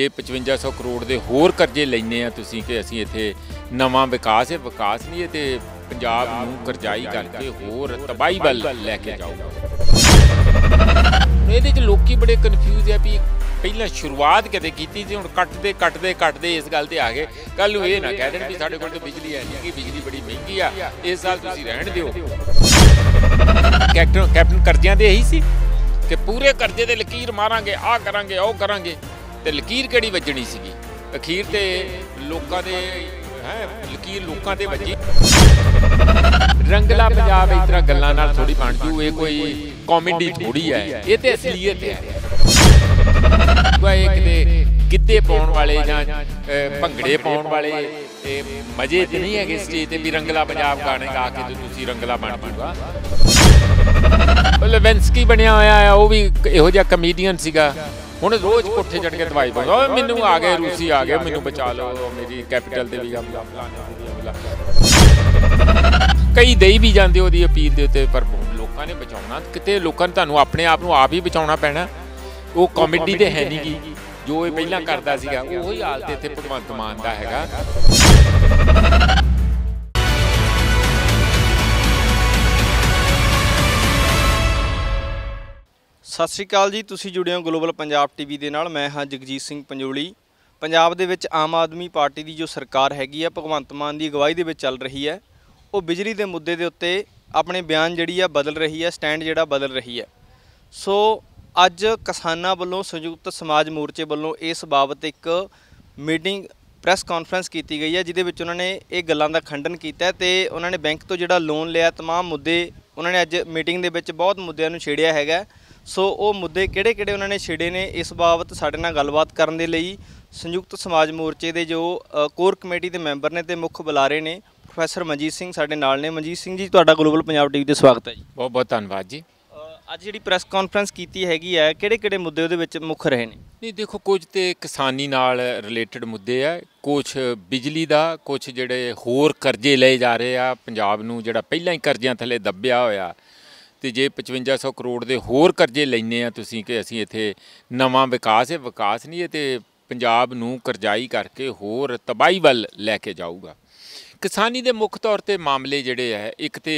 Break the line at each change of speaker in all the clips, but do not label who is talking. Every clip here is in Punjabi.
ਜੇ 5500 ਕਰੋੜ ਦੇ ਹੋਰ ਕਰਜ਼ੇ ਲੈਨੇ ਆ ਤੁਸੀਂ ਕਿ ਅਸੀਂ ਇੱਥੇ ਨਵਾਂ ਵਿਕਾਸ ਹੈ ਵਿਕਾਸ ਨਹੀਂ ਤੇ ਪੰਜਾਬ ਨੂੰ ਕਰਜ਼ਾਈ ਕਰਕੇ ਹੋਰ ਤਬਾਈ ਵੱਲ ਲੈ ਕੇ ਜਾਓ ਇਹਦੇ 'ਚ ਲੋਕੀ ਬੜੇ ਕਨਫਿਊਜ਼ ਆ ਵੀ ਪਹਿਲਾਂ ਸ਼ੁਰੂਆਤ ਕਦੇ ਕੀਤੀ ਸੀ ਹੁਣ ਕੱਟਦੇ ਕੱਟਦੇ ਕੱਟਦੇ ਇਸ ਗੱਲ ਤੇ ਆ ਗਏ ਕੱਲ ਨੂੰ ਇਹ ਨਾ ਕਹਿ ਦੇਣ ਵੀ ਸਾਡੇ ਕੋਲ ਤਾਂ ਬਿਜਲੀ ਹੈ ਨਹੀਂ ਕਿ ਬਿਜਲੀ ਬੜੀ ਮਹਿੰਗੀ ਆ ਇਸ ਸਾਲ ਤੁਸੀਂ ਰਹਿਣ ਦਿਓ ਕੈਪਟਨ ਕੈਪਟਨ ਕਰਜ਼ਿਆਂ ਦੇ ਇਹੀ ਸੀ ਕਿ ਪੂਰੇ ਕਰਜ਼ੇ ਦੇ ਲਕੀਰ ਮਾਰਾਂਗੇ ਆ ਕਰਾਂਗੇ ਉਹ ਕਰਾਂਗੇ ਤੇ ਲਕੀਰ ਕਿਹੜੀ ਵੱਜਣੀ ਸੀਗੀ ਅਖੀਰ ਤੇ ਲੋਕਾਂ ਦੇ ਹੈ ਲਕੀਰ ਲੋਕਾਂ ਤੇ ਵੱਜੀ ਰੰਗਲਾ ਪੰਜਾਬ ਇਸ ਤਰ੍ਹਾਂ ਗੱਲਾਂ ਨਾਲ ਥੋੜੀ ਬਣ ਜੂ ਇਹ ਕੋਈ ਕਾਮੇਡੀ ਥੋੜੀ ਹੈ ਇਹ ਤੇ ਅਸਲੀਅਤ ਹੈ ਕੋਈ ਕਿਤੇ ਗਿੱਧੇ ਪਾਉਣ ਵਾਲੇ ਜਾਂ ਭੰਗੜੇ ਪਾਉਣ ਵਾਲੇ ਤੇ ਮਜ਼ੇ ਤੇ ਨਹੀਂ ਹੈਗੇ ਸਟੇਜ ਤੇ ਵੀ ਰੰਗਲਾ ਪੰਜਾਬ ਗਾਣੇ ਗਾ ਕੇ ਤੇ ਤੁਸੀਂ ਰੰਗਲਾ ਬਣ ਜੂਗਾ ਲੇਵੈਂਸਕੀ ਬਣਿਆ ਹੋਇਆ ਆ ਉਹ ਵੀ ਇਹੋ ਜਿਹਾ ਕਮੇਡੀਅਨ ਸੀਗਾ ਹੁਣ ਰੋਜ਼ ਕੋਠੇ ਚੜ ਕੇ ਦਵਾਈ ਪਾਉਂਦਾ ਓਏ ਮੈਨੂੰ ਆ ਗਏ ਰੂਸੀ ਆ ਗਏ ਮੈਨੂੰ ਬਚਾ ਲਓ ਮੇਰੀ ਕੈਪੀਟਲ ਦੇ ਵੀ ਹਮਲਾ ਕਈ ਦੇਈ ਵੀ ਜਾਂਦੇ ਉਹਦੀ ਅਪੀਲ ਦੇ ਉੱਤੇ ਪਰ ਲੋਕਾਂ ਨੇ ਬਚਾਉਣਾ ਕਿਤੇ ਲੋਕਾਂ ਨੇ ਤੁਹਾਨੂੰ ਆਪਣੇ ਆਪ ਨੂੰ ਆਪ ਹੀ ਬਚਾਉਣਾ ਪੈਣਾ ਉਹ ਕਾਮੇਡੀ ਤੇ ਹੈ ਨਹੀਂਗੀ ਜੋ ਇਹ ਪਹਿਲਾਂ ਕਰਦਾ ਸੀਗਾ ਉਹੀ ਹਾਲਤ ਇੱਥੇ ਭਗਵੰਤ ਮਾਨ ਦਾ ਹੈਗਾ
ਸਤਿ ਸ੍ਰੀ ਅਕਾਲ ਜੀ ਤੁਸੀਂ ਜੁੜੇ ਹੋ ਗਲੋਬਲ ਪੰਜਾਬ ਟੀਵੀ ਦੇ ਨਾਲ ਮੈਂ ਹਾਂ ਜਗਜੀਤ ਸਿੰਘ ਪੰਜੋਲੀ ਪੰਜਾਬ ਦੇ ਵਿੱਚ ਆਮ ਆਦਮੀ ਪਾਰਟੀ ਦੀ ਜੋ ਸਰਕਾਰ ਹੈਗੀ ਆ ਭਗਵੰਤ ਮਾਨ ਦੀ ਅਗਵਾਈ ਦੇ ਵਿੱਚ ਚੱਲ ਰਹੀ ਹੈ ਉਹ ਬਿਜਲੀ ਦੇ ਮੁੱਦੇ ਦੇ ਉੱਤੇ ਆਪਣੇ ਬਿਆਨ ਜਿਹੜੀ ਆ ਬਦਲ ਰਹੀ ਹੈ ਸਟੈਂਡ ਜਿਹੜਾ ਬਦਲ ਰਹੀ ਹੈ ਸੋ ਅੱਜ ਕਿਸਾਨਾਂ ਵੱਲੋਂ ਸੰਯੁਕਤ ਸਮਾਜ ਮੋਰਚੇ ਵੱਲੋਂ ਇਸ ਬਾਬਤ ਇੱਕ ਮੀਟਿੰਗ ਪ੍ਰੈਸ ਕਾਨਫਰੰਸ ਕੀਤੀ ਗਈ ਹੈ ਜਿਹਦੇ ਵਿੱਚ ਉਹਨਾਂ ਨੇ ਇਹ ਗੱਲਾਂ ਦਾ ਖੰਡਨ ਕੀਤਾ ਤੇ ਉਹਨਾਂ ਨੇ ਬੈਂਕ ਤੋਂ ਜਿਹੜਾ ਲੋਨ ਲਿਆ तमाम ਮੁੱਦੇ ਉਹਨਾਂ ਨੇ ਅੱਜ ਮੀਟਿੰਗ ਦੇ ਵਿੱਚ ਬਹੁਤ ਮੁੱਦਿਆਂ ਨੂੰ ਛੇੜਿਆ ਹੈਗਾ ਸੋ ਉਹ ਮੁੱਦੇ ਕਿਹੜੇ-ਕਿਹੜੇ ਉਹਨਾਂ ਨੇ ਛੇੜੇ ਨੇ ਇਸ ਬਾਬਤ ਸਾਡੇ ਨਾਲ ਗੱਲਬਾਤ ਕਰਨ ਦੇ ਲਈ ਸੰਯੁਕਤ ਸਮਾਜ ਮੋਰਚੇ ਦੇ ਜੋ ਕੋਰ ਕਮੇਟੀ ਦੇ ਮੈਂਬਰ ਨੇ ਤੇ ਮੁੱਖ ਬੁਲਾਰੇ ਨੇ ਪ੍ਰੋਫੈਸਰ ਮਨਜੀਤ ਸਿੰਘ ਸਾਡੇ ਨਾਲ ਨੇ ਮਨਜੀਤ ਸਿੰਘ ਜੀ ਤੁਹਾਡਾ ਗਲੋਬਲ ਪੰਜਾਬ ਟੀਵੀ ਤੇ ਸਵਾਗਤ ਹੈ ਜੀ ਬਹੁਤ ਬਹੁਤ ਧੰਨਵਾਦ ਜੀ ਅੱਜ ਜਿਹੜੀ ਪ੍ਰੈਸ ਕਾਨਫਰੰਸ ਕੀਤੀ ਹੈਗੀ ਹੈ ਕਿਹੜੇ-ਕਿਹੜੇ ਮੁੱਦੇ ਉਹਦੇ ਵਿੱਚ ਮੁੱਖ ਰਹੇ ਨੇ ਨਹੀਂ ਦੇਖੋ ਕੁਝ ਤੇ ਕਿਸਾਨੀ
ਨਾਲ ਰਿਲੇਟਡ ਮੁੱਦੇ ਆ ਕੁਝ ਬਿਜਲੀ ਦਾ ਕੁਝ ਜਿਹੜੇ ਹੋਰ ਕਰਜ਼ੇ ਲਏ ਜਾ ਰਹੇ ਆ ਪੰਜਾਬ ਨੂੰ ਜਿਹੜਾ ਪਹਿਲਾਂ ਹੀ ਕਰਜ਼ਿਆਂ ਥੱਲੇ ਦੱਬਿਆ ਹੋਇਆ ਤੇ ਜੇ 5500 ਕਰੋੜ ਦੇ ਹੋਰ ਕਰਜ਼ੇ ਲੈਨੇ ਆ ਤੁਸੀਂ ਕਿ ਅਸੀਂ ਇੱਥੇ ਨਵਾਂ ਵਿਕਾਸ ਹੈ ਵਿਕਾਸ ਨਹੀਂ ਹੈ ਤੇ ਪੰਜਾਬ ਨੂੰ ਕਰਜ਼ਾਈ ਕਰਕੇ ਹੋਰ ਤਬਾਈ ਵੱਲ ਲੈ ਕੇ ਜਾਊਗਾ ਕਿਸਾਨੀ ਦੇ ਮੁੱਖ ਤੌਰ ਤੇ ਮਾਮਲੇ ਜਿਹੜੇ ਆ ਇੱਕ ਤੇ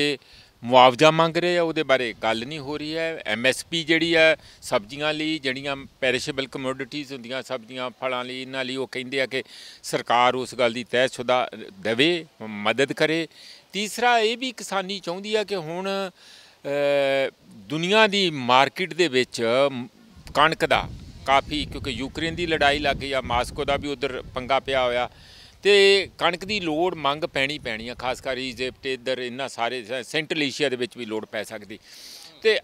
ਮੁਆਵਜ਼ਾ ਮੰਗ ਰਹੇ ਆ ਉਹਦੇ ਬਾਰੇ ਗੱਲ ਨਹੀਂ ਹੋ ਰਹੀ ਹੈ ਐਮਐਸਪੀ ਜਿਹੜੀ ਹੈ ਸਬਜ਼ੀਆਂ ਲਈ ਜਿਹੜੀਆਂ ਪੈਰਿਸ਼ੇਬਲ ਕਮੋਡਿਟੀਜ਼ ਹੁੰਦੀਆਂ ਸਬਜ਼ੀਆਂ ਫਲਾਂ ਲਈ ਇਹਨਾਂ ਲਈ ਉਹ ਕਹਿੰਦੇ ਆ ਕਿ ਸਰਕਾਰ ਉਸ ਗੱਲ ਦੀ ਤੈਅਸ਼ੁਦਾ ਦੇਵੇ ਮਦਦ ਕਰੇ ਤੀਸਰਾ ਇਹ ਵੀ ਕਿਸਾਨੀ ਚਾਹੁੰਦੀ ਆ ਕਿ ਹੁਣ ਦੁਨੀਆ ਦੀ ਮਾਰਕੀਟ ਦੇ ਵਿੱਚ ਕਣਕ ਦਾ ਕਾਫੀ ਕਿਉਂਕਿ ਯੂਕਰੇਨ ਦੀ ਲੜਾਈ ਲੱਗ ਗਈ ਆ ਮਾਸਕੋ ਦਾ ਵੀ ਉਧਰ ਪੰਗਾ ਪਿਆ ਹੋਇਆ ਤੇ ਕਣਕ ਦੀ ਲੋੜ ਮੰਗ ਪੈਣੀ ਪੈਣੀ ਆ ਖਾਸ ਕਰ ਇਜੀਪਟ ਇਧਰ ਇੰਨਾ ਸਾਰੇ ਸੈਂਟਰਲ ਏਸ਼ੀਆ ਦੇ ਵਿੱਚ ਵੀ ਲੋੜ ਪੈ ਸਕਦੀ ਤੇ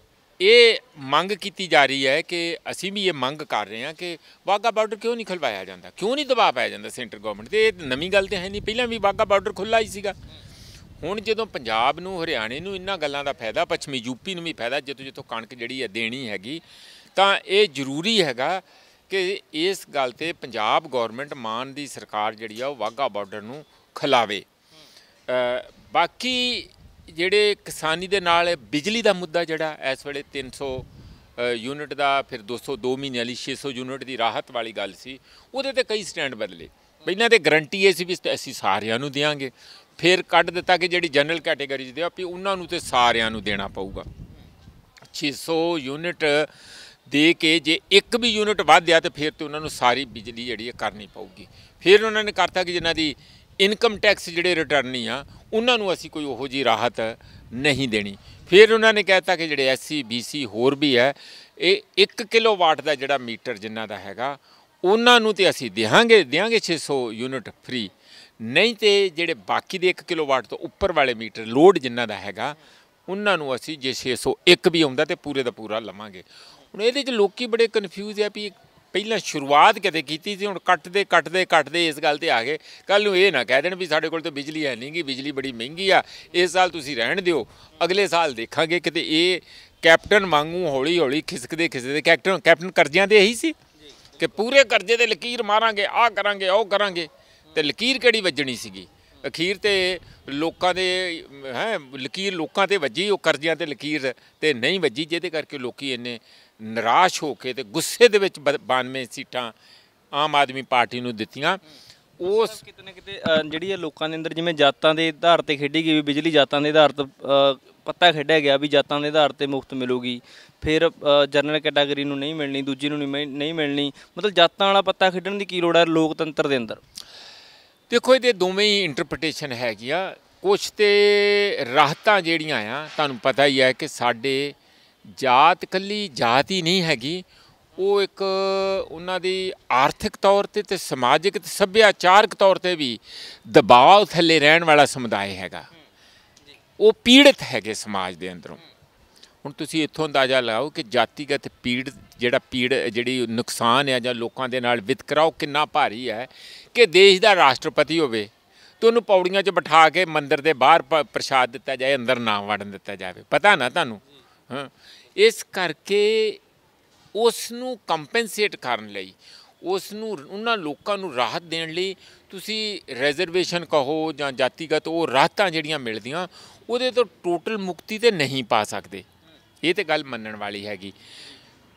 ਇਹ ਮੰਗ ਕੀਤੀ ਜਾ ਰਹੀ ਹੈ ਕਿ ਅਸੀਂ ਵੀ ਇਹ ਮੰਗ ਕਰ ਰਹੇ ਹਾਂ ਕਿ ਵਾਗਾ ਬਾਰਡਰ ਕਿਉਂ ਨਹੀਂ ਖੁਲਵਾਇਆ ਜਾਂਦਾ ਕਿਉਂ ਨਹੀਂ ਦਬਾਅ ਪਾਇਆ ਜਾਂਦਾ ਸੈਂਟਰ ਗਵਰਨਮੈਂਟ ਤੇ ਇਹ ਨਵੀਂ ਗੱਲ ਤੇ ਹੈ ਨਹੀਂ ਪਹਿਲਾਂ ਵੀ ਵਾਗਾ ਬਾਰਡਰ ਖੁੱਲਾ ਹੀ ਸੀਗਾ ਹੁਣ ਜਦੋਂ ਪੰਜਾਬ ਨੂੰ ਹਰਿਆਣੇ ਨੂੰ ਇੰਨਾ ਗੱਲਾਂ ਦਾ ਫਾਇਦਾ ਪੱਛਮੀ ਯੂਪੀ ਨੂੰ ਵੀ ਫਾਇਦਾ ਜਿੱਥੋਂ ਜਿੱਥੋਂ ਕਣਕ ਜਿਹੜੀ ਹੈ ਦੇਣੀ ਹੈਗੀ ਤਾਂ ਇਹ ਜ਼ਰੂਰੀ ਹੈਗਾ ਕਿ ਇਸ ਗੱਲ ਤੇ ਪੰਜਾਬ ਗਵਰਨਮੈਂਟ ਮਾਨ ਦੀ ਸਰਕਾਰ ਜਿਹੜੀ ਆ ਉਹ ਵਾਗਾ ਬਾਰਡਰ ਨੂੰ ਖਲਾਵੇ ਬਾਕੀ ਜਿਹੜੇ ਕਿਸਾਨੀ ਦੇ ਨਾਲ ਬਿਜਲੀ ਦਾ ਮੁੱਦਾ ਜਿਹੜਾ ਇਸ ਵੇਲੇ 300 ਯੂਨਿਟ ਦਾ ਫਿਰ 202 ਮਹੀਨੇ ਵਾਲੀ 600 ਯੂਨਿਟ ਦੀ ਰਾਹਤ ਵਾਲੀ ਗੱਲ ਸੀ ਉਹਦੇ ਤੇ ਕਈ ਸਟੈਂਡ ਬਦਲੇ ਪਹਿਲਾਂ ਤੇ ਗਰੰਟੀ ਐ ਸੀ ਵੀ ਅਸੀਂ ਸਾਰਿਆਂ ਨੂੰ ਦੇਾਂਗੇ ਫਿਰ ਕੱਢ ਦਿੱਤਾ ਕਿ ਜਿਹੜੀ ਜਨਰਲ ਕੈਟਾਗਰੀ ਦੇ ਆ ਵੀ ਉਹਨਾਂ ਨੂੰ ਤੇ ਸਾਰਿਆਂ ਨੂੰ ਦੇਣਾ ਪਊਗਾ 600 ਯੂਨਿਟ ਦੇ ਕੇ ਜੇ ਇੱਕ ਵੀ ਯੂਨਿਟ ਵਧਿਆ ਤੇ ਫਿਰ ਤੇ ਉਹਨਾਂ ਨੂੰ ਸਾਰੀ ਬਿਜਲੀ ਜਿਹੜੀ ਹੈ ਕਰਨੀ ਪਊਗੀ ਫਿਰ ਉਹਨਾਂ ਨੇ ਕਰਤਾ ਕਿ ਜਿਨ੍ਹਾਂ ਦੀ ਇਨਕਮ ਟੈਕਸ ਜਿਹੜੇ ਰਿਟਰਨੀ ਆ ਉਹਨਾਂ ਨੂੰ ਅਸੀਂ ਕੋਈ ਉਹੋ ਜੀ ਰਾਹਤ ਨਹੀਂ ਦੇਣੀ ਫਿਰ ਉਹਨਾਂ ਨੇ ਕਹਿਤਾ ਕਿ ਜਿਹੜੇ ਐਸਸੀ ਬੀਸੀ ਹੋਰ ਵੀ ਹੈ ਇਹ 1 ਕਿਲੋਵਾਟ ਦਾ ਜਿਹੜਾ ਮੀਟਰ ਜਿਨ੍ਹਾਂ ਦਾ ਹੈਗਾ ਉਹਨਾਂ ਨੂੰ ਤੇ ਅਸੀਂ ਦੇਹਾਂਗੇ ਦੇਵਾਂਗੇ 600 ਯੂਨਿਟ ਫ੍ਰੀ ਨਹੀਂ ਤੇ ਜਿਹੜੇ ਬਾਕੀ ਦੇ 1 ਕਿਲੋਵਾਟ ਤੋਂ ਉੱਪਰ ਵਾਲੇ ਮੀਟਰ ਲੋਡ ਜਿੰਨਾ ਦਾ ਹੈਗਾ ਉਹਨਾਂ ਨੂੰ ਅਸੀਂ ਜੇ 601 ਵੀ ਆਉਂਦਾ ਤੇ ਪੂਰੇ ਦਾ ਪੂਰਾ ਲਵਾਂਗੇ ਹੁਣ ਇਹਦੇ 'ਚ ਲੋਕੀ ਬੜੇ ਕਨਫਿਊਜ਼ ਆ ਵੀ ਪਹਿਲਾਂ ਸ਼ੁਰੂਆਤ ਕਦੇ ਕੀਤੀ ਸੀ ਹੁਣ ਕੱਟਦੇ ਕੱਟਦੇ ਕੱਟਦੇ ਇਸ ਗੱਲ ਤੇ ਆ ਗਏ ਕੱਲ ਨੂੰ ਇਹ ਨਾ ਕਹਿ ਦੇਣ ਵੀ ਸਾਡੇ ਕੋਲ ਤਾਂ ਬਿਜਲੀ ਹੈ ਨਹੀਂਗੀ ਬਿਜਲੀ ਬੜੀ ਮਹਿੰਗੀ ਆ ਇਸ ਸਾਲ ਤੁਸੀਂ ਰਹਿਣ ਦਿਓ ਅਗਲੇ ਸਾਲ ਦੇਖਾਂਗੇ ਕਿਤੇ ਇਹ ਕੈਪਟਨ ਵਾਂਗੂ ਹੌਲੀ ਹੌਲੀ ਖਿਸਕਦੇ ਖਿਸਕਦੇ ਕੈਪਟਨ ਕੈਪਟਨ ਕਰਜ਼ਿਆਂ ਦੇ ਇਹੀ ਸੀ ਕਿ ਪੂਰੇ ਕਰਜ਼ੇ ਦੇ ਲਕੀਰ ਮਾਰਾਂਗੇ ਆਹ ਕਰਾਂਗੇ ਉਹ ਕਰਾਂਗੇ ਤੇ ਲਕੀਰ ਕਿਹੜੀ ਵੱਜਣੀ ਸੀਗੀ ਅਖੀਰ ਤੇ ਲੋਕਾਂ ਦੇ ਹੈ ਲਕੀਰ ਲੋਕਾਂ ਤੇ ਵੱਜੀ ਉਹ ਕਰਜ਼ਿਆਂ ਤੇ ਲਕੀਰ ਤੇ ਨਹੀਂ ਵੱਜੀ ਜਿਹਦੇ ਕਰਕੇ ਲੋਕੀ ਇੰਨੇ ਨਿਰਾਸ਼ ਹੋ ਕੇ ਤੇ ਗੁੱਸੇ ਦੇ ਵਿੱਚ 92 ਸੀਟਾਂ ਆਮ ਆਦਮੀ
ਪਾਰਟੀ ਨੂੰ ਦਿੱਤੀਆਂ ਉਸ ਕਿਤਨੇ ਕਿਤੇ ਜਿਹੜੀ ਇਹ ਲੋਕਾਂ ਦੇ ਅੰਦਰ ਜਿਵੇਂ ਜਾਤਾਂ ਦੇ ਆਧਾਰ ਤੇ ਖੇਡੀ ਗਈ ਵੀ ਬਿਜਲੀ ਜਾਤਾਂ ਦੇ ਆਧਾਰ ਤੇ ਪੱਤਾ ਖੇਡਿਆ ਗਿਆ ਵੀ ਜਾਤਾਂ ਦੇ ਆਧਾਰ ਤੇ ਮੁਫਤ ਮਿਲੂਗੀ ਫਿਰ ਜਨਰਲ ਕੈਟਾਗਰੀ ਨੂੰ ਨਹੀਂ ਮਿਲਣੀ ਦੂਜੀ ਨੂੰ ਨਹੀਂ ਮਿਲਣੀ ਮਤਲਬ ਜਾਤਾਂ ਵਾਲਾ ਪੱਤਾ ਖੇਡਣ ਦੀ ਕੀ ਲੋੜ ਹੈ ਲੋਕਤੰਤਰ ਦੇ ਅੰਦਰ ਦੇਖੋ ਇਹਦੇ ਦੋਵੇਂ ਹੀ ਇੰਟਰਪ੍ਰੀਟੇਸ਼ਨ ਹੈਗੀ ਆ
ਕੁਛ ਤੇ ਰਾਹਤਾਂ ਜਿਹੜੀਆਂ ਆ ਤੁਹਾਨੂੰ ਪਤਾ ਹੀ ਹੈ ਕਿ ਸਾਡੇ ਜਾਤ ਕੱਲੀ ਜਾਤ ਹੀ ਨਹੀਂ ਹੈਗੀ ਉਹ ਇੱਕ ਉਹਨਾਂ ਦੀ ਆਰਥਿਕ ਤੌਰ ਤੇ ਤੇ ਸਮਾਜਿਕ ਤੇ ਸੱਭਿਆਚਾਰਕ ਤੌਰ ਤੇ ਵੀ ਦਬਾਅ ਥੱਲੇ ਰਹਿਣ ਵਾਲਾ ਸਮੁਦਾਇ ਹੈਗਾ ਉਹ ਪੀੜਤ ਹੈਗੇ ਸਮਾਜ ਦੇ ਅੰਦਰੋਂ ਹੁਣ ਤੁਸੀਂ ਇੱਥੋਂ ਅੰਦਾਜ਼ਾ ਲਗਾਓ ਕਿ ਜਾਤੀਗਤ ਪੀੜ ਜਿਹੜਾ ਪੀੜ ਜਿਹੜੀ ਨੁਕਸਾਨ ਹੈ ਜਾਂ ਲੋਕਾਂ ਦੇ ਨਾਲ ਵਿਤਕਰਾਉ ਕਿੰਨਾ ਭਾਰੀ ਹੈ ਕਿ ਦੇਸ਼ ਦਾ ਰਾਸ਼ਟਰਪਤੀ ਹੋਵੇ ਤੇ ਉਹਨੂੰ ਪੌੜੀਆਂ 'ਚ ਬਿਠਾ ਕੇ ਮੰਦਿਰ ਦੇ ਬਾਹਰ ਪ੍ਰਸ਼ਾਦ ਦਿੱਤਾ ਜਾਏ ਅੰਦਰ ਨਾ ਵੜਨ ਦਿੱਤਾ ਜਾਵੇ ਪਤਾ ਨਾ ਤੁਹਾਨੂੰ ਹਾਂ ਇਸ ਕਰਕੇ ਉਸ ਨੂੰ ਕੰਪਨਸੇਟ ਕਰਨ ਲਈ ਉਸ ਨੂੰ ਉਹਨਾਂ ਲੋਕਾਂ ਨੂੰ ਰਾਹਤ ਦੇਣ ਲਈ ਤੁਸੀਂ ਰਿਜ਼ਰਵੇਸ਼ਨ ਕਹੋ ਜਾਂ ਜਾਤੀਗਤ ਉਹ ਰਾਹਤਾਂ ਜਿਹੜੀਆਂ ਮਿਲਦੀਆਂ ਉਹਦੇ ਤੋਂ ਟੋਟਲ ਮੁਕਤੀ ਤੇ ਨਹੀਂ ਪਾ ਸਕਦੇ ਇਹ ਤੇ ਗੱਲ ਮੰਨਣ ਵਾਲੀ ਹੈਗੀ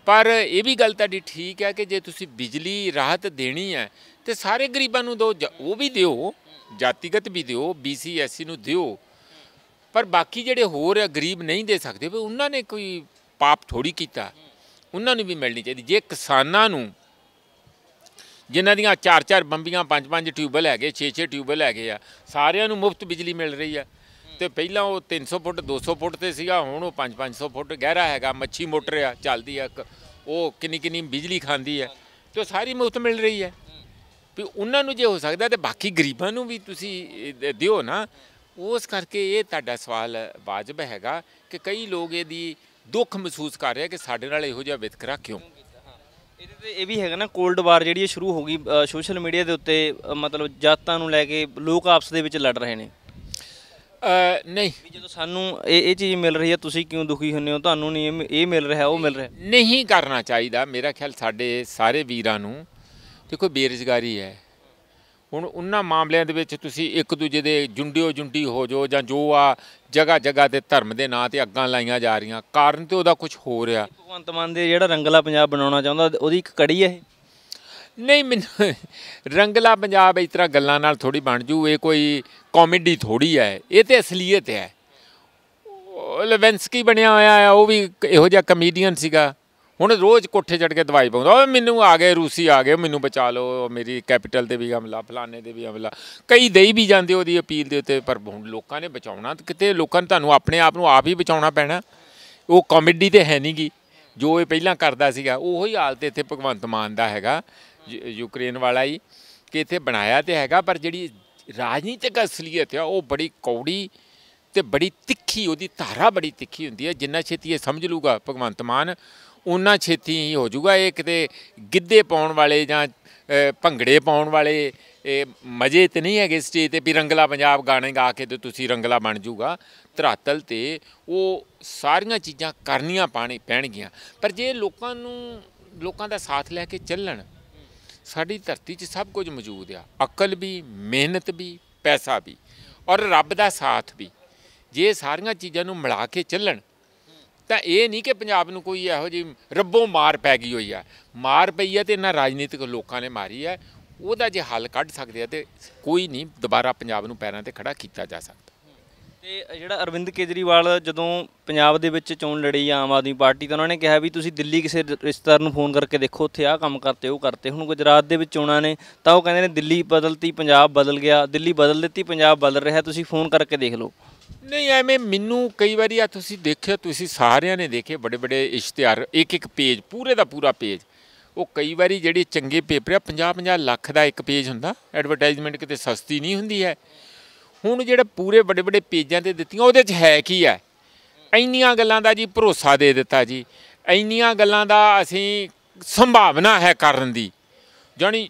ਪਰ ਇਹ ਵੀ ਗੱਲ ਤੁਹਾਡੀ ਠੀਕ ਹੈ ਕਿ ਜੇ ਤੁਸੀਂ ਬਿਜਲੀ ਰਾਹਤ ਦੇਣੀ ਹੈ ਤੇ ਸਾਰੇ ਗਰੀਬਾਂ ਨੂੰ ਦਿਓ ਉਹ ਵੀ ਦਿਓ ਜਾਤੀਗਤ ਵੀ ਦਿਓ ਬੀਸੀ ਐਸਸੀ e ਨੂੰ ਦਿਓ ਪਰ ਬਾਕੀ ਜਿਹੜੇ ਹੋਰ ਗਰੀਬ ਨਹੀਂ ਦੇ ਸਕਦੇ ਵੀ ਉਹਨਾਂ ਨੇ ਕੋਈ ਪਾਪ ਥੋੜੀ ਕੀਤਾ ਉਹਨਾਂ ਨੂੰ ਵੀ ਮਿਲਣੀ ਚਾਹੀਦੀ ਜੇ ਕਿਸਾਨਾਂ ਨੂੰ ਜਿਨ੍ਹਾਂ ਦੀਆਂ ਚਾਰ ਚਾਰ ਬੰਬੀਆਂ ਪੰਜ ਪੰਜ ਟਿਊਬਲ ਹੈਗੇ 6-6 ਟਿਊਬਲ ਹੈਗੇ ਆ ਸਾਰਿਆਂ ਨੂੰ ਮੁਫਤ ਬਿਜਲੀ ਮਿਲ ਰਹੀ ਆ ਤੇ ਪਹਿਲਾਂ ਉਹ 300 ਫੁੱਟ 200 ਫੁੱਟ ਤੇ ਸੀਗਾ ਹੁਣ ਉਹ 5-500 ਫੁੱਟ ਗਹਿਰਾ ਹੈਗਾ ਮੱਛੀ ਮੋਟਰ ਆ ਚੱਲਦੀ ਆ ਉਹ ਕਿੰਨੀ ਕਿੰਨੀ ਬਿਜਲੀ ਖਾਂਦੀ ਹੈ ਤੇ ਸਾਰੀ ਮੁਫਤ ਮਿਲ ਰਹੀ ਹੈ ਵੀ ਉਹਨਾਂ ਨੂੰ ਜੇ ਹੋ ਸਕਦਾ ਤੇ ਬਾਕੀ ਗਰੀਬਾਂ ਨੂੰ ਵੀ ਤੁਸੀਂ ਦਿਓ ਨਾ ਉਸ ਕਰਕੇ ਇਹ ਤੁਹਾਡਾ ਸਵਾਲ ਵਾਜਬ ਹੈਗਾ ਕਿ ਕਈ ਲੋਕ ਇਹਦੀ ਦੁੱਖ ਮਹਿਸੂਸ ਕਰ ਰਿਹਾ ਕਿ ਸਾਡੇ ਨਾਲ ਇਹੋ ਜਿਹਾ ਵਿਤਕਰਾ ਕਿਉਂ
ਇਹਦੇ ਤੇ ਇਹ ਵੀ ਹੈਗਾ ਨਾ ਕੋਲਡ ਵਾਰ ਜਿਹੜੀ ਸ਼ੁਰੂ ਹੋ ਗਈ ਸੋਸ਼ਲ ਮੀਡੀਆ ਦੇ ਉੱਤੇ ਮਤਲਬ ਜਾਤਾਂ ਨੂੰ ਲੈ ਕੇ ਲੋਕ ਆਪਸ ਦੇ ਵਿੱਚ ਲੜ ਰਹੇ ਨੇ ਨਹੀਂ ਵੀ ਜਦੋਂ ਸਾਨੂੰ ਇਹ ਇਹ ਚੀਜ਼ ਮਿਲ ਰਹੀ ਹੈ ਤੁਸੀਂ ਕਿਉਂ ਦੁਖੀ ਹੁੰਨੇ ਹੋ ਤੁਹਾਨੂੰ ਨਹੀਂ ਇਹ- ਮਿਲ
ਰਿਹਾ ਉਹ ਮਿਲ ਰਿਹਾ ਨਹੀਂ ਕਰਨਾ ਚਾਹੀਦਾ ਮੇਰਾ ਖਿਆਲ ਸਾਡੇ ਸਾਰੇ ਵੀਰਾਂ ਨੂੰ ਦੇਖੋ ਬੇਰਜ਼ਗਾਰੀ ਹੈ ਹੁਣ ਉਹਨਾਂ ਮਾਮਲਿਆਂ ਦੇ ਵਿੱਚ ਤੁਸੀਂ ਇੱਕ ਦੂਜੇ ਦੇ ਜੁੰਡਿਓ ਜੁੰਡੀ ਹੋ ਜੋ ਜਾਂ ਜੋ ਆ ਜਗਾ ਜਗਾ ਤੇ ਧਰਮ ਦੇ ਨਾਂ ਤੇ ਅੱਗਾਂ ਲਾਈਆਂ ਜਾ ਰਹੀਆਂ ਕਾਰਨ ਤੇ ਉਹਦਾ ਕੁਝ ਹੋ ਰਿਹਾ ਭਗਵੰਤ
ਮਾਨ ਦੇ ਜਿਹੜਾ ਰੰਗਲਾ ਪੰਜਾਬ ਬਣਾਉਣਾ ਚਾਹੁੰਦਾ ਉਹਦੀ ਇੱਕ ਕੜੀ ਹੈ ਇਹ ਨਹੀਂ ਮੈਨੂੰ
ਰੰਗਲਾ ਪੰਜਾਬ ਇਸ ਤਰ੍ਹਾਂ ਗੱਲਾਂ ਨਾਲ ਥੋੜੀ ਬਣ ਜੂ ਇਹ ਕੋਈ ਕਾਮੇਡੀ ਥੋੜੀ ਹੈ ਇਹ ਤੇ ਅਸਲੀਅਤ ਹੈ ਲਵੈਂਸਕੀ ਬਣਿਆ ਹੋਇਆ ਹੈ ਉਹ ਵੀ ਇਹੋ ਜਿਹਾ ਕਮੇਡੀਅਨ ਸੀਗਾ ਹੁਣ ਰੋਜ਼ ਕੋਠੇ ਚੜ ਕੇ ਦਵਾਈ ਪਾਉਂਦਾ ਓਏ ਮੈਨੂੰ ਆ ਗਏ ਰੂਸੀ ਆ ਗਏ ਮੈਨੂੰ ਬਚਾ ਲਓ ਮੇਰੀ ਕੈਪੀਟਲ ਤੇ ਵੀ ਹਮਲਾ ਫਲਾਣੇ ਦੇ ਵੀ ਹਮਲਾ ਕਈ ਦੇਈ ਵੀ ਜਾਂਦੇ ਉਹਦੀ ਅਪੀਲ ਦੇ ਉੱਤੇ ਪਰ ਹੁਣ ਲੋਕਾਂ ਨੇ ਬਚਾਉਣਾ ਕਿਤੇ ਲੋਕਾਂ ਨੂੰ ਤੁਹਾਨੂੰ ਆਪਣੇ ਆਪ ਨੂੰ ਆਪ ਹੀ ਬਚਾਉਣਾ ਪੈਣਾ ਉਹ ਕਾਮੇਡੀ ਤੇ ਹੈ ਨਹੀਂਗੀ ਜੋ ਇਹ ਪਹਿਲਾਂ ਕਰਦਾ ਸੀਗਾ ਉਹੋ ਹਾਲ ਹਾਲਤ ਇੱਥੇ ਭਗਵੰਤ ਮਾਨ ਦਾ ਹੈਗਾ ਯੂਕਰੇਨ ਵਾਲਾ ਹੀ ਕਿ ਇੱਥੇ ਬਣਾਇਆ ਤੇ ਹੈਗਾ ਪਰ ਜਿਹੜੀ ਰਾਜਨੀਤਿਕ ਅਸਲੀਅਤ ਆ ਉਹ ਬੜੀ ਕੌੜੀ ਤੇ ਬੜੀ ਤਿੱਖੀ ਉਹਦੀ ਧਾਰਾ ਬੜੀ ਤਿੱਖੀ ਹੁੰਦੀ ਹੈ ਜਿੰਨਾ ਛੇਤੀ ਇਹ ਸਮਝ ਲੂਗਾ ਭਗਵੰਤ ਮਾਨ ਉਹਨਾਂ ਛੇਤੀ ਹੀ ਹੋ ਜਾਊਗਾ ਇਹ ਕਿਤੇ ਗਿੱਧੇ ਪਾਉਣ ਵਾਲੇ ਜਾਂ ਭੰਗੜੇ ਪਾਉਣ ਵਾਲੇ ਇਹ ਮਜ਼ੇ ਤੇ ਨਹੀਂ ਹੈਗੇ ਸਟੇਜ ਤੇ ਵੀ ਰੰਗਲਾ ਪੰਜਾਬ ਗਾਣੇ ਗਾ ਕੇ ਤੇ ਤੁਸੀਂ ਰੰਗਲਾ ਬਣ ਜਾਊਗਾ ਧਰਾਤਲ ਤੇ ਉਹ ਸਾਰੀਆਂ ਚੀਜ਼ਾਂ ਕਰਨੀਆਂ ਪਾਣੀ ਪੈਣਗੀਆਂ ਪਰ ਜੇ ਲੋਕਾਂ ਨੂੰ ਲੋਕਾਂ ਦਾ ਸਾਥ ਲੈ ਕੇ ਚੱਲਣ ਸਾਡੀ ਧਰਤੀ 'ਚ ਸਭ ਕੁਝ ਮੌਜੂਦ ਆ ਅਕਲ ਵੀ ਮਿਹਨਤ ਵੀ ਪੈਸਾ ਵੀ ਔਰ ਰੱਬ ਦਾ ਸਾਥ ਵੀ ਜੇ ਸਾਰੀਆਂ ਚੀਜ਼ਾਂ ਨੂੰ ਮਿਲਾ ਕੇ ਚੱਲਣ ਤਾਂ ਇਹ ਨਹੀਂ ਕਿ ਪੰਜਾਬ ਨੂੰ ਕੋਈ ਇਹੋ ਜੀ ਰੱਬੋਂ ਮਾਰ ਪੈ ਗਈ ਹੋਈ ਆ ਮਾਰ ਪਈ ਆ ਤੇ ਇਹਨਾਂ ਰਾਜਨੀਤਿਕ ਲੋਕਾਂ ਨੇ ਮਾਰੀ ਆ ਉਹਦਾ ਜੇ ਹੱਲ ਕੱਢ ਸਕਦੇ ਆ ਤੇ ਕੋਈ ਨਹੀਂ ਦੁਬਾਰਾ ਪੰਜਾਬ ਨੂੰ ਪੈਰਾਂ ਤੇ ਖੜਾ ਕੀਤਾ ਜਾ ਸਕਦਾ
ਤੇ ਜਿਹੜਾ ਅਰਵਿੰਦ ਕੇਜਰੀਵਾਲ ਜਦੋਂ ਪੰਜਾਬ ਦੇ ਵਿੱਚ ਚੋਣ ਲੜੀ ਆਮ ਆਦਮੀ ਪਾਰਟੀ ਤਾਂ ਉਹਨਾਂ ਨੇ ਕਿਹਾ ਵੀ ਤੁਸੀਂ ਦਿੱਲੀ ਕਿਸੇ ਰਿਸ਼ਤੇਦਾਰ ਨੂੰ ਫੋਨ ਕਰਕੇ ਦੇਖੋ ਉੱਥੇ ਆਹ ਕੰਮ ਕਰਤੇ ਉਹ ਕਰਤੇ ਹੁਣ ਗੁਜਰਾਤ ਦੇ ਵਿੱਚ ਚੋਣਾਂ ਨੇ ਤਾਂ ਉਹ ਕਹਿੰਦੇ ਨੇ ਦਿੱਲੀ ਬਦਲਤੀ ਪੰਜਾਬ ਬਦਲ ਗਿਆ ਦਿੱਲੀ ਬਦਲ ਦਿੱਤੀ ਪੰਜਾਬ ਬਦਲ ਰਿਹਾ ਤੁਸੀਂ ਫੋਨ ਕਰਕੇ ਦੇਖ ਲਓ ਨਹੀਂ ਐਵੇਂ ਮੈਨੂੰ ਕਈ ਵਾਰੀ ਆ ਤੁਸੀਂ ਦੇਖਿਆ ਤੁਸੀਂ ਸਾਰਿਆਂ ਨੇ ਦੇਖੇ ਬੜੇ ਬੜੇ
ਇਸ਼ਤਿਹਾਰ ਇੱਕ ਇੱਕ ਪੇਜ ਪੂਰੇ ਦਾ ਪੂਰਾ ਪੇਜ ਉਹ ਕਈ ਵਾਰੀ ਜਿਹੜੇ ਚੰਗੇ ਪੇਪਰ ਆ 50 50 ਲੱਖ ਦਾ ਇੱਕ ਪੇਜ ਹੁੰਦਾ ਐਡਵਰਟਾਈਜ਼ਮੈਂਟ ਕਿਤੇ ਸਸਤੀ ਨਹੀਂ ਹੁੰਦੀ ਹੈ ਹੁਣ ਜਿਹੜੇ ਪੂਰੇ ਵੱਡੇ ਵੱਡੇ ਪੇਜਾਂ ਤੇ ਦਿੱਤੀਆਂ ਉਹਦੇ 'ਚ ਹੈ ਕੀ ਹੈ ਇੰਨੀਆਂ ਗੱਲਾਂ ਦਾ ਜੀ ਭਰੋਸਾ ਦੇ ਦਿੱਤਾ ਜੀ ਇੰਨੀਆਂ ਗੱਲਾਂ ਦਾ ਅਸੀਂ ਸੰਭਾਵਨਾ ਹੈ ਕਰਨ ਦੀ ਜਾਨੀ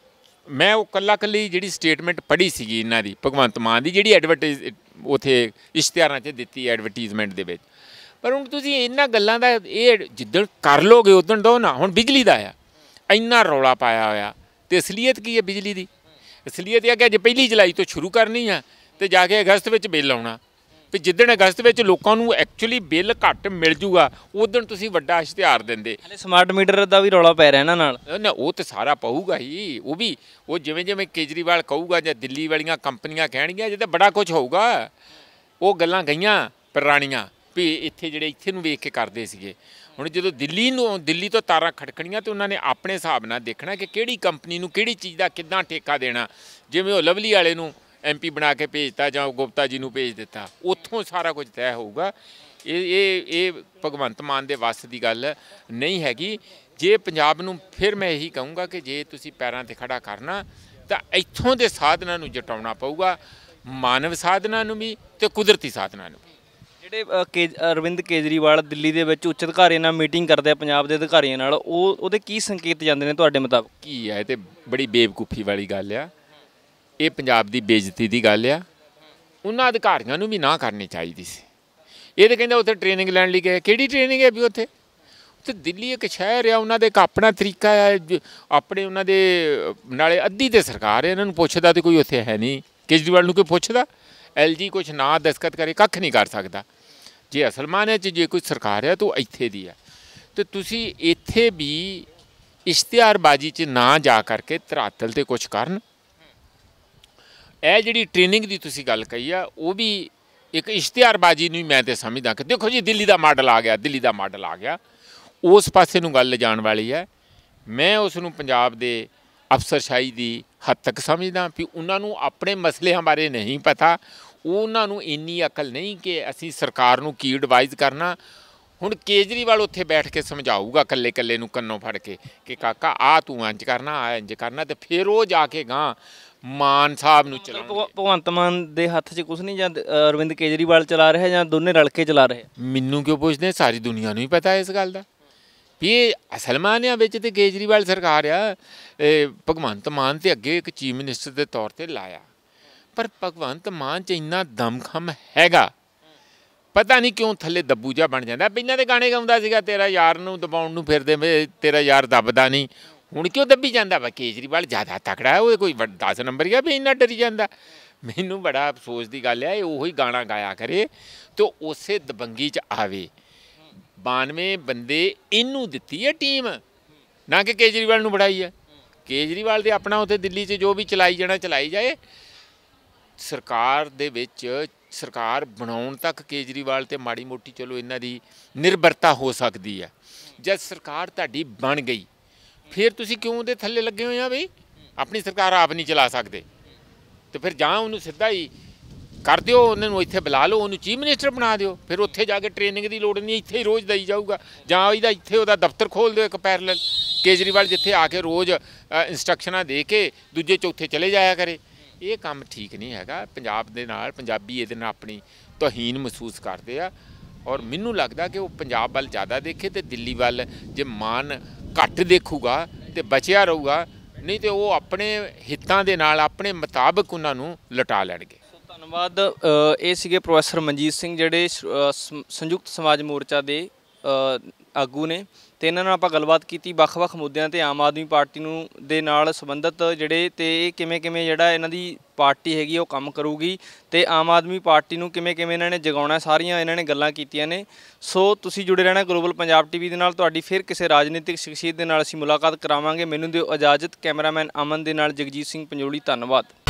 ਮੈਂ ਉਹ ਕੱਲਾ ਕੱਲੀ ਜਿਹੜੀ ਸਟੇਟਮੈਂਟ ਪੜ੍ਹੀ ਸੀਗੀ ਇਹਨਾਂ ਦੀ ਭਗਵੰਤ ਮਾਨ ਦੀ ਜਿਹੜੀ ਐਡਵਰਟਾਈਜ਼ ਉਥੇ ਇਸ਼ਤਿਹਾਰਾਂ 'ਚ ਦਿੱਤੀ ਐਡਵਰਟਾਈਜ਼ਮੈਂਟ ਦੇ ਵਿੱਚ ਪਰ ਹੁਣ ਤੁਸੀਂ ਇਹਨਾਂ ਗੱਲਾਂ ਦਾ ਇਹ ਜਿੱਦਣ ਕਰ ਲੋਗੇ ਉਦੋਂ ਦੋ ਨਾ ਹੁਣ ਬਿਜਲੀ ਦਾ ਆ ਇੰਨਾ ਰੌਲਾ ਪਾਇਆ ਹੋਇਆ ਤੇ ਅਸਲੀਅਤ ਕੀ ਹੈ ਬਿਜਲੀ ਦੀ ਅਸਲੀਅਤ ਇਹ ਹੈ ਕਿ ਅੱਜ ਪਹਿਲੀ ਜੁਲਾਈ ਤੋਂ ਸ਼ੁਰੂ ਕਰਨੀ ਆ ਤੇ ਜਾ ਕੇ ਅਗਸਤ ਵਿੱਚ ਬਿੱਲ ਆਉਣਾ ਵੀ ਜਿੱਦਣ ਅਗਸਤ ਵਿੱਚ ਲੋਕਾਂ ਨੂੰ ਐਕਚੁਅਲੀ ਬਿੱਲ ਘੱਟ ਮਿਲ ਜੂਗਾ ਉਦੋਂ ਤੁਸੀਂ ਵੱਡਾ ਇਸ਼ਤਿਹਾਰ ਦਿੰਦੇ ਹਲੇ
ਸਮਾਰਟ ਮੀਟਰ ਦਾ ਵੀ ਰੌਲਾ ਪੈ ਰਿਹਾ ਇਹਨਾਂ ਨਾਲ
ਨਾ ਉਹ ਤੇ ਸਾਰਾ ਪਊਗਾ ਹੀ ਉਹ ਵੀ ਉਹ ਜਿਵੇਂ ਜਿਵੇਂ ਕੇਜਰੀਵਾਲ ਕਹੂਗਾ ਜਾਂ ਦਿੱਲੀ ਵਾਲੀਆਂ ਕੰਪਨੀਆਂ ਕਹਿਣਗੀਆਂ ਜੇ ਤਾਂ ਬੜਾ ਕੁਝ ਹੋਊਗਾ ਉਹ ਗੱਲਾਂ ਗਈਆਂ ਪੁਰਾਣੀਆਂ ਵੀ ਇੱਥੇ ਜਿਹੜੇ ਇੱਥੇ ਨੂੰ ਵੇਖ ਕੇ ਕਰਦੇ ਸੀਗੇ ਹੁਣ ਜਦੋਂ ਦਿੱਲੀ ਨੂੰ ਦਿੱਲੀ ਤੋਂ ਤਾਰਾਂ ਖੜਕਣੀਆਂ ਤੇ ਉਹਨਾਂ ਨੇ ਆਪਣੇ ਹਿਸਾਬ ਨਾਲ ਦੇਖਣਾ ਕਿ ਕਿਹੜੀ ਕੰਪਨੀ ਨੂੰ ਕਿਹੜੀ ਚੀਜ਼ ਦਾ ਕਿੱਦਾਂ ਠੇਕਾ ਦੇਣਾ ਜਿਵੇਂ ਉਹ ਲਵਲੀ ਵਾਲੇ ਨੂੰ ਐਮਪੀ ਬਣਾ ਕੇ ਭੇਜਤਾ ਜਾਂ ਗੁਪਤਾ ਜੀ ਨੂੰ ਭੇਜ ਦਿੱਤਾ ਉੱਥੋਂ ਸਾਰਾ ਕੁਝ ਤੈਅ ਹੋਊਗਾ ਇਹ ਇਹ ਇਹ ਭਗਵੰਤ ਮਾਨ ਦੇ ਵਾਸਤੇ ਦੀ ਗੱਲ ਨਹੀਂ ਹੈਗੀ ਜੇ ਪੰਜਾਬ ਨੂੰ ਫਿਰ ਮੈਂ ਇਹੀ ਕਹੂੰਗਾ ਕਿ ਜੇ ਤੁਸੀਂ ਪੈਰਾਂ ਤੇ ਖੜਾ ਕਰਨਾ
ਤਾਂ ਇੱਥੋਂ ਦੇ
ਸਾਧਨਾਂ ਨੂੰ ਜਟਾਉਣਾ ਪਊਗਾ ਮਾਨਵ ਸਾਧਨਾਂ ਨੂੰ ਵੀ ਤੇ ਕੁਦਰਤੀ ਸਾਧਨਾਂ ਨੂੰ
ਜਿਹੜੇ ਅਰਵਿੰਦ ਕੇਜਰੀਵਾਲ ਦਿੱਲੀ ਦੇ ਵਿੱਚ ਉੱਚ ਅਧਿਕਾਰੀਆਂ ਨਾਲ ਮੀਟਿੰਗ ਕਰਦੇ ਆ ਪੰਜਾਬ ਦੇ ਅਧਿਕਾਰੀਆਂ ਨਾਲ ਉਹ ਉਹਦੇ ਕੀ ਸੰਕੇਤ ਜਾਂਦੇ ਨੇ ਤੁਹਾਡੇ ਮੁਤਾਬਕ ਕੀ ਹੈ ਇਹ ਤੇ ਬੜੀ ਬੇਵਕੂਫੀ
ਵਾਲੀ ਗੱਲ ਆ ਇਹ ਪੰਜਾਬ ਦੀ ਬੇਇੱਜ਼ਤੀ ਦੀ ਗੱਲ ਆ ਉਹਨਾਂ ਅਧਿਕਾਰੀਆਂ ਨੂੰ ਵੀ ਨਾ ਕਰਨੀ ਚਾਹੀਦੀ ਸੀ ਇਹ ਤਾਂ ਕਹਿੰਦਾ ਉੱਥੇ ਟ੍ਰੇਨਿੰਗ ਲੈਣ ਲਈ ਗਏ ਕਿਹੜੀ ਟ੍ਰੇਨਿੰਗ ਹੈ ਵੀ ਉੱਥੇ ਉੱਥੇ ਦਿੱਲੀ ਇੱਕ ਸ਼ਹਿਰ ਆ ਉਹਨਾਂ ਦੇ ਇੱਕ ਆਪਣਾ ਤਰੀਕਾ ਆ ਆਪਣੇ ਉਹਨਾਂ ਦੇ ਨਾਲੇ ਅੱਧੀ ਤੇ ਸਰਕਾਰ ਹੈ ਇਹਨਾਂ ਨੂੰ ਪੁੱਛਦਾ ਤੇ ਕੋਈ ਉੱਥੇ ਹੈ ਨਹੀਂ ਕੇਜਰੀਵਾਲ ਨੂੰ ਕੋਈ ਪੁੱਛਦਾ ਐਲਜੀ ਕੁਝ ਨਾ ਦਸਖਤ ਕਰੇ ਕੱਖ ਨਹੀਂ ਕਰ ਸਕਦਾ ਜੇ ਅਸਲ ਮਾਨੇ ਚ ਜੇ ਕੋਈ ਸਰਕਾਰ ਹੈ ਤਾਂ ਇੱਥੇ ਦੀ ਹੈ ਤੇ ਤੁਸੀਂ ਇੱਥੇ ਵੀ ਇਸ਼ਤਿਹਾਰਬਾਜ਼ੀ 'ਚ ਨਾ ਜਾ ਕਰਕੇ ਤਰਾਤਲ ਤੇ ਕੁਝ ਕਰਨ ਇਹ ਜਿਹੜੀ ਟ੍ਰੇਨਿੰਗ ਦੀ ਤੁਸੀਂ ਗੱਲ ਕਹੀ ਆ ਉਹ ਵੀ ਇੱਕ ਇਸ਼ਤਿਹਾਰਬਾਜ਼ੀ ਨੂੰ ਮੈਂ ਤੇ ਸਮਝਦਾ ਕਿ ਦੇਖੋ ਜੀ ਦਿੱਲੀ ਦਾ ਮਾਡਲ ਆ ਗਿਆ ਦਿੱਲੀ ਦਾ ਮਾਡਲ ਆ ਗਿਆ ਉਸ ਪਾਸੇ ਨੂੰ ਗੱਲ ਲਿਜਾਣ ਵਾਲੀ ਹੈ ਮੈਂ ਉਸ ਨੂੰ ਪੰਜਾਬ ਦੇ ਅਫਸਰਸ਼ਾਹੀ ਦੀ ਹੱਦ ਤੱਕ ਸਮਝਦਾ ਕਿ ਉਹਨਾਂ ਨੂੰ ਆਪਣੇ ਮਸਲੇ ਹਮਾਰੇ ਨਹੀਂ ਪਤਾ ਉਹਨਾਂ ਨੂੰ ਇੰਨੀ ਅਕਲ ਨਹੀਂ ਕਿ ਅਸੀਂ ਸਰਕਾਰ ਨੂੰ ਕੀ ਐਡਵਾਈਜ਼ ਕਰਨਾ ਹੁਣ ਕੇਜਰੀਵਾਲ ਉੱਥੇ ਬੈਠ ਕੇ ਸਮਝਾਊਗਾ ਕੱਲੇ ਕੱਲੇ ਨੂੰ ਕੰਨੋਂ ਫੜ ਕੇ ਕਿ ਕਾਕਾ ਆ ਤੂੰ ਇੰਜ ਕਰਨਾ ਆ ਇੰਜ ਕਰਨਾ ਤੇ ਫਿਰ ਉਹ ਜਾ
ਕੇ ਗਾਂ ਮਾਨ ਸਾਹਿਬ ਨੂੰ ਚਲਾਉਂਦੇ ਭਗਵੰਤ ਮਾਨ ਦੇ ਹੱਥ 'ਚ ਕੁਝ ਨਹੀਂ ਜਾਂ ਅਰਵਿੰਦ ਕੇਜਰੀਵਾਲ ਚਲਾ ਰਿਹਾ ਜਾਂ ਦੋਨੇ ਰਲ ਕੇ ਚਲਾ ਰਹੇ
ਮੈਨੂੰ ਕਿਉਂ ਪੁੱਛਦੇ ਸਾਰੀ ਦੁਨੀਆ ਨੂੰ ਹੀ ਪਤਾ ਹੈ ਇਸ ਗੱਲ ਦਾ ਵੀ ਅਸਲ ਮਾਨਿਆ ਵਿੱਚ ਤੇ ਕੇਜਰੀਵਾਲ ਸਰਕਾਰ ਆ ਭਗਵੰਤ ਮਾਨ ਤੇ ਅੱਗੇ ਇੱਕ ਚੀਫ ਮਿਨਿਸਟਰ ਦੇ ਤੌਰ ਤੇ ਲਾਇਆ ਪਰ ਭਗਵੰਤ ਮਾਨ 'ਚ ਇੰਨਾ ਦਮਖਮ ਹੈਗਾ ਪਤਾ ਨਹੀਂ ਕਿਉਂ ਥੱਲੇ ਦੱਬੂ ਜਾ ਬਣ ਜਾਂਦਾ ਪਹਿਲਾਂ ਤੇ ਗਾਣੇ ਗਾਉਂਦਾ ਸੀਗਾ ਤੇਰਾ ਯਾਰ ਨੂੰ ਦਬਾਉਣ ਨੂੰ ਫਿਰਦੇ ਤੇਰਾ ਯਾਰ ਦੱਬਦਾ ਨਹੀਂ ਹੁਣ ਕਿਉਂ ਦੱਬੀ ਜਾਂਦਾ ਵਾ ਕੇਜਰੀਵਾਲ ਜ਼ਿਆਦਾ ਤਕੜਾ ਉਹ ਕੋਈ 10 ਨੰਬਰ ਹੀ ਆ ਵੀ ਇੰਨਾ ਡਰੀ ਜਾਂਦਾ ਮੈਨੂੰ ਬੜਾ ਅਫਸੋਸ ਦੀ ਗੱਲ ਹੈ ਇਹ ਉਹੀ ਗਾਣਾ ਗਾਇਆ ਕਰੇ ਤੇ ਉਸੇ ਦਬੰਗੀ 'ਚ ਆਵੇ 92 ਬੰਦੇ ਇਹਨੂੰ ਦਿੱਤੀ ਹੈ ਟੀਮ ਨਾ ਕਿ ਕੇਜਰੀਵਾਲ ਨੂੰ ਬੜਾਈ ਹੈ ਕੇਜਰੀਵਾਲ ਦੇ ਆਪਣਾ ਉਥੇ ਦਿੱਲੀ 'ਚ ਜੋ ਵੀ ਚਲਾਈ ਜਾਣਾ ਚਲਾਈ ਜਾਏ ਸਰਕਾਰ ਦੇ ਵਿੱਚ ਸਰਕਾਰ ਬਣਾਉਣ ਤੱਕ ਕੇਜਰੀਵਾਲ ਤੇ ਮਾੜੀ ਮੋਟੀ ਚਲੋ ਇਹਨਾਂ ਦੀ ਨਿਰਭਰਤਾ ਹੋ ਸਕਦੀ ਹੈ ਜਦ ਸਰਕਾਰ ਤੁਹਾਡੀ ਬਣ ਗਈ ਫਿਰ ਤੁਸੀਂ ਕਿਉਂ ਉਹਦੇ ਥੱਲੇ ਲੱਗੇ ਹੋਏ ਆ ਬਈ ਆਪਣੀ ਸਰਕਾਰ ਆਪ ਨਹੀਂ ਚਲਾ ਸਕਦੇ ਤੇ ਫਿਰ ਜਾਂ ਉਹਨੂੰ ਸਿੱਧਾ ਹੀ ਕਰ ਦਿਓ ਉਹਨਾਂ ਨੂੰ ਇੱਥੇ ਬੁਲਾ ਲਓ ਉਹਨੂੰ ਚੀਫ ਮਿਨਿਸਟਰ ਬਣਾ ਦਿਓ ਫਿਰ ਉੱਥੇ ਜਾ ਕੇ ਟ੍ਰੇਨਿੰਗ ਦੀ ਲੋੜ ਨਹੀਂ ਇੱਥੇ ਹੀ ਰੋਜ਼ ਦਈ ਜਾਊਗਾ ਜਾਂ ਇਹਦਾ ਇੱਥੇ ਉਹਦਾ ਦਫ਼ਤਰ ਖੋਲ ਦਿਓ ਇੱਕ ਪੈਰਲਲ ਕੇਜਰੀਵਾਲ ਜਿੱਥੇ ਆ ਕੇ ਰੋਜ਼ ਇਨਸਟਰਕਸ਼ਨਾਂ ਦੇ ਕੇ ਦੂਜੇ ਚੌਥੇ ਚਲੇ ਜਾਇਆ ਕਰੇ ਇਹ ਕੰਮ ਠੀਕ ਨਹੀਂ ਹੈਗਾ ਪੰਜਾਬ ਦੇ ਨਾਲ ਪੰਜਾਬੀ ਇਹਦੇ ਨਾਲ ਆਪਣੀ ਤੋਹੀਨ ਮਹਿਸੂਸ ਕਰਦੇ ਆ ਔਰ ਮੈਨੂੰ ਲੱਗਦਾ ਕਿ ਉਹ ਪੰਜਾਬ ਵੱਲ ਜ਼ਿਆਦਾ ਦੇਖੇ ਤੇ ਦਿੱਲੀ ਵੱਲ ਜੇ ਮਾਨ ਘੱਟ ਦੇਖੂਗਾ ਤੇ ਬਚਿਆ ਰਹੂਗਾ ਨਹੀਂ ਤੇ ਉਹ ਆਪਣੇ
ਹਿੱਤਾਂ ਦੇ ਨਾਲ ਆਪਣੇ ਮੁਤਾਬਕ ਉਹਨਾਂ ਨੂੰ ਲਟਾ ਲੈਣਗੇ ਧੰਨਵਾਦ ਇਹ ਸੀਗੇ ਪ੍ਰੋਫੈਸਰ ਮਨਜੀਤ ਸਿੰਘ ਜਿਹੜੇ ਸੰਯੁਕਤ ਸਮਾਜ ਮੋਰਚਾ ਦੇ ਆਗੂ ਨੇ ਤੇ ਇਹਨਾਂ ਨਾਲ ਆਪਾਂ ਗੱਲਬਾਤ ਕੀਤੀ ਵੱਖ-ਵੱਖ ਮੁੱਦਿਆਂ ਤੇ ਆਮ ਆਦਮੀ ਪਾਰਟੀ ਨੂੰ ਦੇ ਨਾਲ ਸੰਬੰਧਿਤ ਜਿਹੜੇ ਤੇ ਇਹ ਕਿਵੇਂ-ਕਿਵੇਂ ਜਿਹੜਾ ਇਹਨਾਂ ਦੀ ਪਾਰਟੀ ਹੈਗੀ ਉਹ ਕੰਮ ਕਰੂਗੀ ਤੇ ਆਮ ਆਦਮੀ ਪਾਰਟੀ ਨੂੰ ਕਿਵੇਂ-ਕਿਵੇਂ ਇਹਨਾਂ ਨੇ ਜਗਾਉਣਾ ਸਾਰੀਆਂ ਇਹਨਾਂ ਨੇ ਗੱਲਾਂ ਕੀਤੀਆਂ ਨੇ ਸੋ ਤੁਸੀਂ ਜੁੜੇ ਰਹਿਣਾ ਗਲੋਬਲ ਪੰਜਾਬ ਟੀਵੀ ਦੇ ਨਾਲ ਤੁਹਾਡੀ ਫਿਰ ਕਿਸੇ ਰਾਜਨੀਤਿਕ ਸ਼ਖਸੀਅਤ ਦੇ ਨਾਲ ਅਸੀਂ ਮੁਲਾਕਾਤ ਕਰਾਵਾਂਗੇ ਮੈਨੂੰ ਦਿਓ ਇਜਾਜ਼ਤ ਕੈਮਰਾਮੈਨ ਅਮਨ ਦੇ ਨਾਲ ਜਗਜੀਤ ਸਿੰਘ ਪੰਜੋਲੀ ਧੰਨਵਾਦ